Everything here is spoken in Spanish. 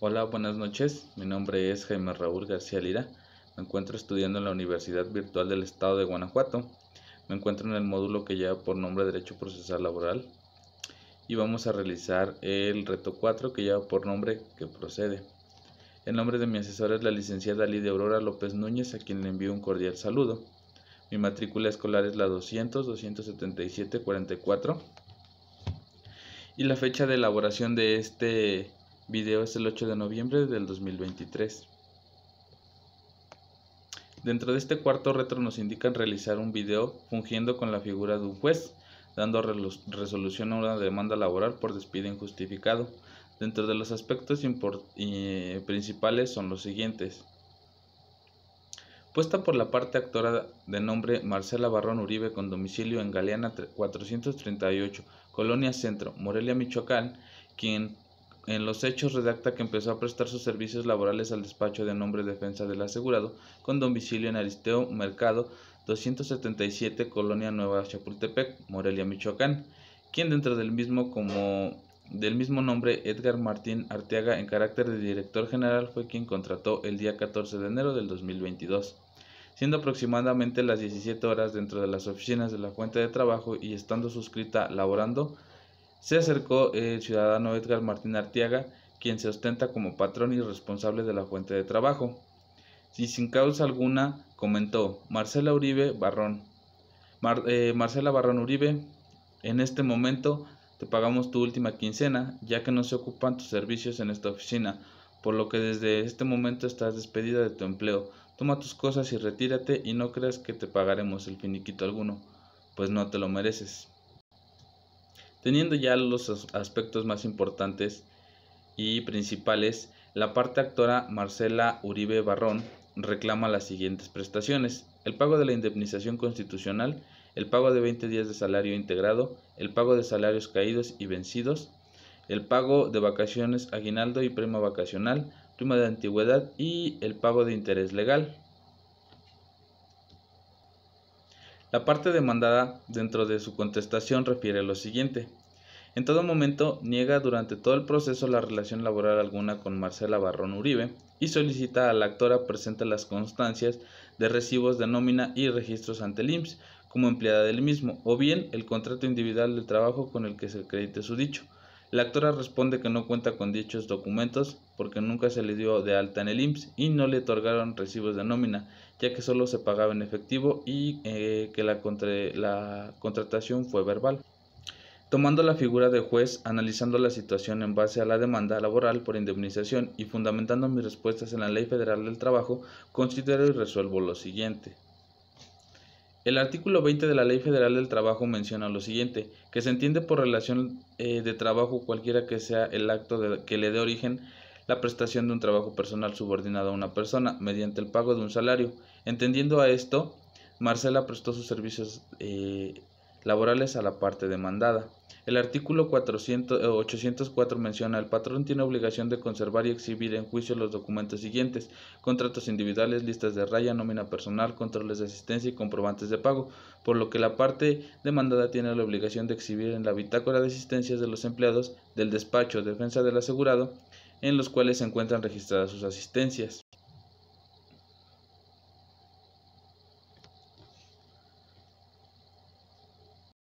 Hola, buenas noches. Mi nombre es Jaime Raúl García Lira. Me encuentro estudiando en la Universidad Virtual del Estado de Guanajuato. Me encuentro en el módulo que lleva por nombre Derecho Procesal Laboral. Y vamos a realizar el reto 4 que lleva por nombre que procede. El nombre de mi asesora es la licenciada Lidia Aurora López Núñez, a quien le envío un cordial saludo. Mi matrícula escolar es la 200-277-44. Y la fecha de elaboración de este Video es el 8 de noviembre del 2023. Dentro de este cuarto retro nos indican realizar un video fungiendo con la figura de un juez, dando resolución a una demanda laboral por despido injustificado. Dentro de los aspectos principales son los siguientes. Puesta por la parte actora de nombre Marcela Barrón Uribe con domicilio en Galeana 438, Colonia Centro, Morelia, Michoacán, quien en los hechos redacta que empezó a prestar sus servicios laborales al despacho de nombre defensa del asegurado, con domicilio en Aristeo Mercado 277, Colonia Nueva Chapultepec, Morelia, Michoacán, quien dentro del mismo como del mismo nombre Edgar Martín Arteaga en carácter de director general fue quien contrató el día 14 de enero del 2022 siendo aproximadamente las 17 horas dentro de las oficinas de la fuente de trabajo y estando suscrita laborando se acercó el ciudadano Edgar Martín Artiaga, quien se ostenta como patrón y responsable de la fuente de trabajo. Y sin causa alguna, comentó Marcela Uribe Barrón. Eh, Marcela Barrón Uribe, en este momento te pagamos tu última quincena, ya que no se ocupan tus servicios en esta oficina, por lo que desde este momento estás despedida de tu empleo. Toma tus cosas y retírate y no creas que te pagaremos el finiquito alguno, pues no te lo mereces teniendo ya los aspectos más importantes y principales, la parte actora Marcela Uribe Barrón reclama las siguientes prestaciones, el pago de la indemnización constitucional, el pago de 20 días de salario integrado, el pago de salarios caídos y vencidos, el pago de vacaciones, aguinaldo y prima vacacional, prima de antigüedad y el pago de interés legal. La parte demandada dentro de su contestación refiere lo siguiente. En todo momento niega durante todo el proceso la relación laboral alguna con Marcela Barrón Uribe y solicita a la actora presente las constancias de recibos de nómina y registros ante el IMSS como empleada del mismo o bien el contrato individual de trabajo con el que se acredite su dicho la actora responde que no cuenta con dichos documentos porque nunca se le dio de alta en el IMSS y no le otorgaron recibos de nómina, ya que solo se pagaba en efectivo y eh, que la contratación fue verbal. Tomando la figura de juez, analizando la situación en base a la demanda laboral por indemnización y fundamentando mis respuestas en la Ley Federal del Trabajo, considero y resuelvo lo siguiente. El artículo 20 de la Ley Federal del Trabajo menciona lo siguiente, que se entiende por relación eh, de trabajo cualquiera que sea el acto que le dé origen la prestación de un trabajo personal subordinado a una persona mediante el pago de un salario. Entendiendo a esto, Marcela prestó sus servicios eh, laborales a la parte demandada. El artículo 804 eh, menciona el patrón tiene obligación de conservar y exhibir en juicio los documentos siguientes, contratos individuales, listas de raya, nómina personal, controles de asistencia y comprobantes de pago, por lo que la parte demandada tiene la obligación de exhibir en la bitácora de asistencias de los empleados del despacho defensa del asegurado, en los cuales se encuentran registradas sus asistencias.